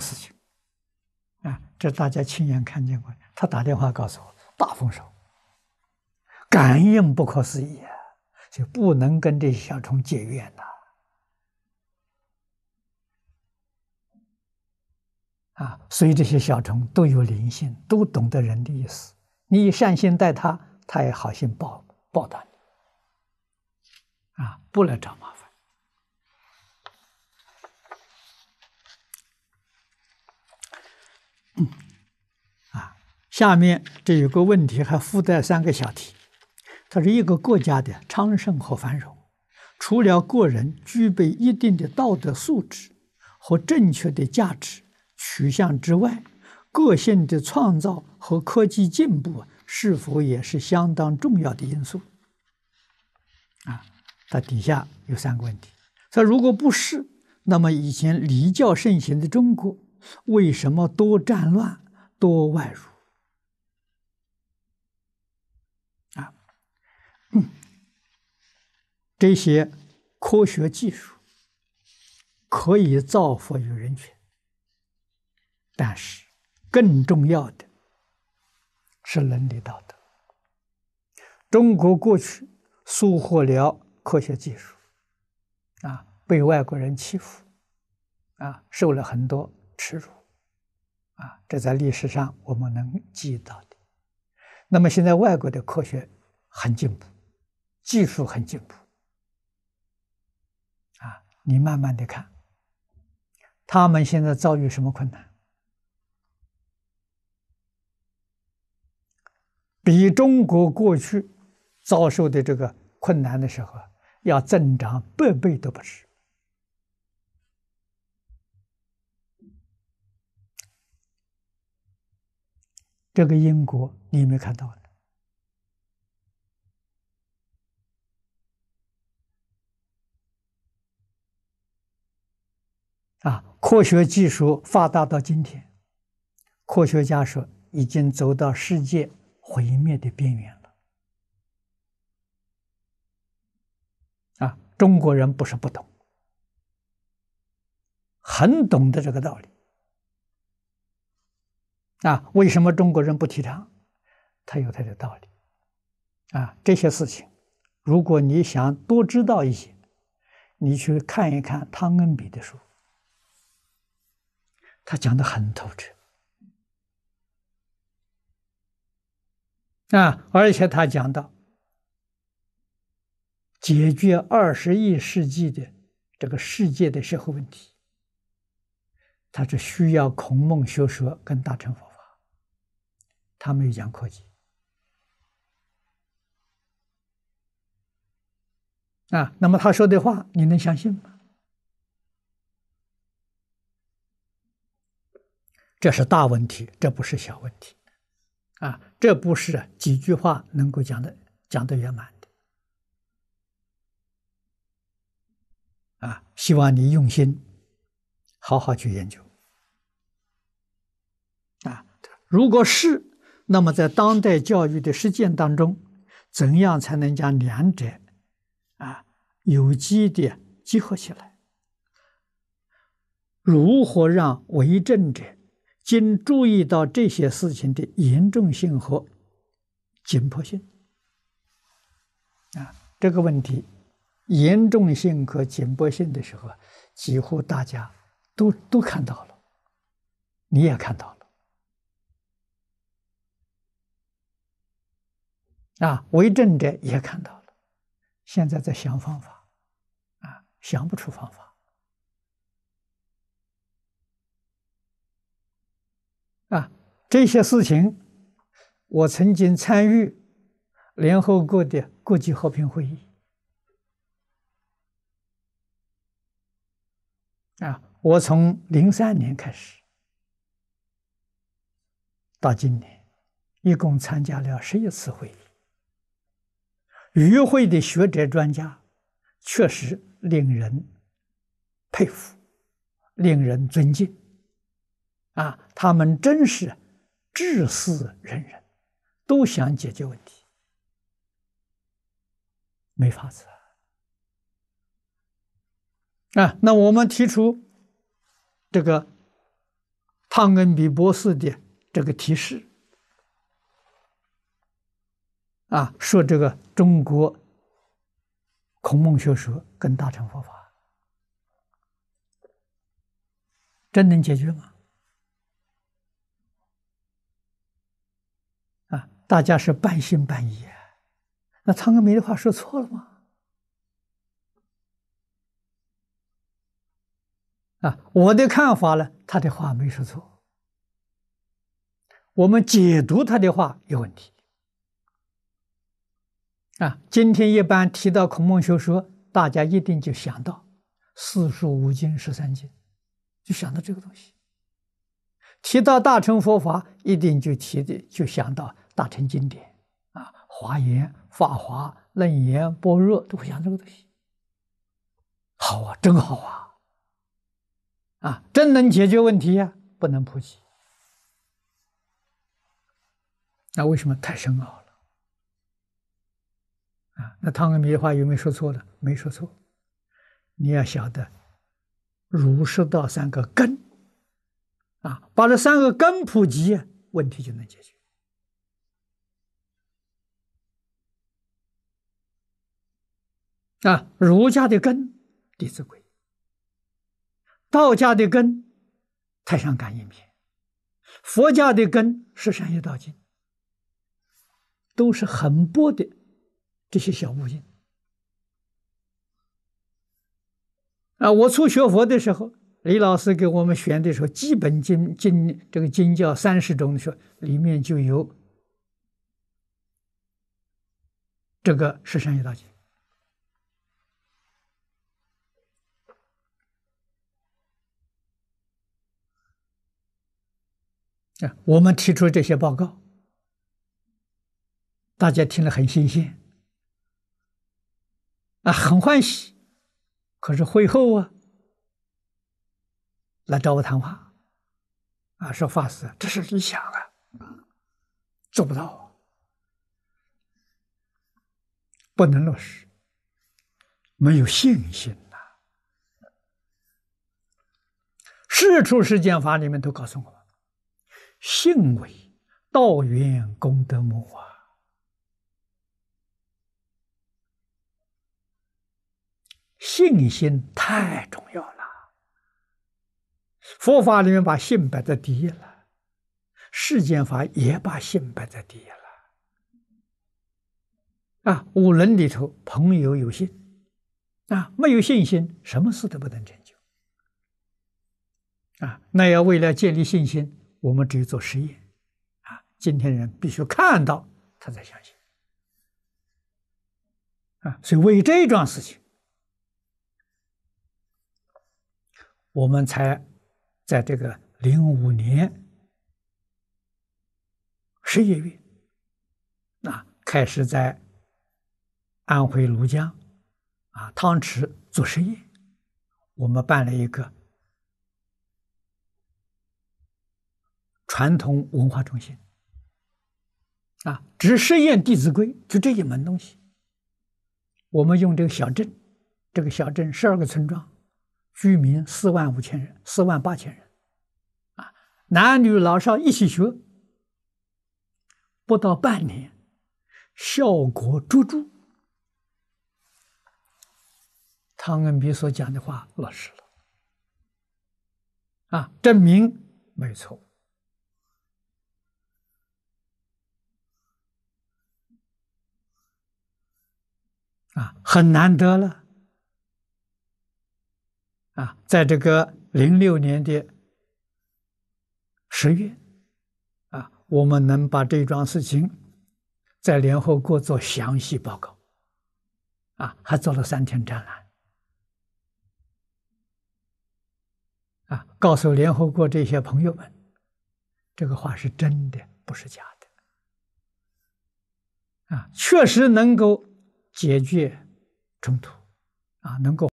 事情啊，这大家亲眼看见过。他打电话告诉我，大丰收。感应不可思议啊！就不能跟这些小虫结怨呐！啊，所以这些小虫都有灵性，都懂得人的意思。你以善心待它，它也好心报报答你。啊，不来找麻烦。下面这有个问题，还附带三个小题。他说：“一个国家的昌盛和繁荣，除了个人具备一定的道德素质和正确的价值取向之外，个性的创造和科技进步是否也是相当重要的因素？”啊，他底下有三个问题。说如果不是，那么以前礼教盛行的中国，为什么多战乱、多外辱？这些科学技术可以造福于人群，但是更重要的，是伦理道德。中国过去收获了科学技术，啊，被外国人欺负，啊，受了很多耻辱，啊，这在历史上我们能记到的。那么现在外国的科学很进步。技术很进步，啊，你慢慢的看，他们现在遭遇什么困难，比中国过去遭受的这个困难的时候要增长百倍都不止。这个英国你有没有看到呢？啊，科学技术发达到今天，科学家说已经走到世界毁灭的边缘了。啊，中国人不是不懂，很懂得这个道理。啊，为什么中国人不提倡？他有他的道理。啊，这些事情，如果你想多知道一些，你去看一看汤恩比的书。他讲的很透彻啊，而且他讲到解决二十亿世纪的这个世界的社会问题，他是需要孔孟学说跟大乘佛法，他没有讲科技啊。那么他说的话，你能相信吗？这是大问题，这不是小问题，啊，这不是几句话能够讲的讲的圆满的，啊，希望你用心，好好去研究，啊，如果是，那么在当代教育的实践当中，怎样才能将两者，啊，有机的结合起来？如何让为政者？经注意到这些事情的严重性和紧迫性，啊，这个问题严重性和紧迫性的时候，几乎大家都都看到了，你也看到了，啊，为政者也看到了，现在在想方法，啊，想不出方法。这些事情，我曾经参与联合国的国际和平会议啊！我从零三年开始到今年，一共参加了十一次会议。与会的学者专家确实令人佩服，令人尊敬啊！他们真是。治世人人，都想解决问题，没法子啊！那我们提出这个汤恩比博士的这个提示啊，说这个中国孔孟学说跟大乘佛法，真能解决吗？大家是半信半疑，那仓格梅的话说错了吗？啊，我的看法呢，他的话没说错，我们解读他的话有问题。啊，今天一般提到孔孟学说，大家一定就想到四书五经十三经，就想到这个东西；提到大乘佛法，一定就提的就想到。大乘经典啊，《华严》《法华》《楞严》《般若》都会讲这个东西。好啊，真好啊，啊，真能解决问题呀！不能普及，那为什么太深奥了？啊，那汤僧米的话有没有说错的？没说错。你要晓得，儒释道三个根，啊，把这三个根普及，问题就能解决。啊，儒家的根《弟子规》，道家的根《太上感应篇》，佛家的根《十善业道经》，都是很薄的这些小物件。啊，我初学佛的时候，李老师给我们选的时候，基本经经这个经教三十种的时候，里面就有这个《十善业道经》。啊，我们提出这些报告，大家听了很新鲜，啊，很欢喜。可是会后啊，来找我谈话，啊，说法师，这是理想啊，做不到，不能落实，没有信心啊。事处事件法里面都告诉我。信为道源，功德母啊！信心太重要了。佛法里面把信摆在第一了，世间法也把信摆在第一了。啊，五伦里头，朋友有信，啊，没有信心，什么事都不能成就。啊，那要为了建立信心。我们只有做实验，啊，今天人必须看到他才相信，啊，所以为这一桩事情，我们才在这个零五年十一月，啊，开始在安徽庐江啊汤池做实验，我们办了一个。传统文化中心啊，只实验《弟子规》就这一门东西。我们用这个小镇，这个小镇十二个村庄，居民四万五千人，四万八千人，啊，男女老少一起学，不到半年，效果卓著。汤恩比所讲的话落实了，啊，证明没错。啊，很难得了！啊，在这个零六年的十月，啊，我们能把这桩事情在联合国做详细报告，啊，还做了三天展览，啊，告诉联合国这些朋友们，这个话是真的，不是假的，啊，确实能够。解决冲突，啊，能够。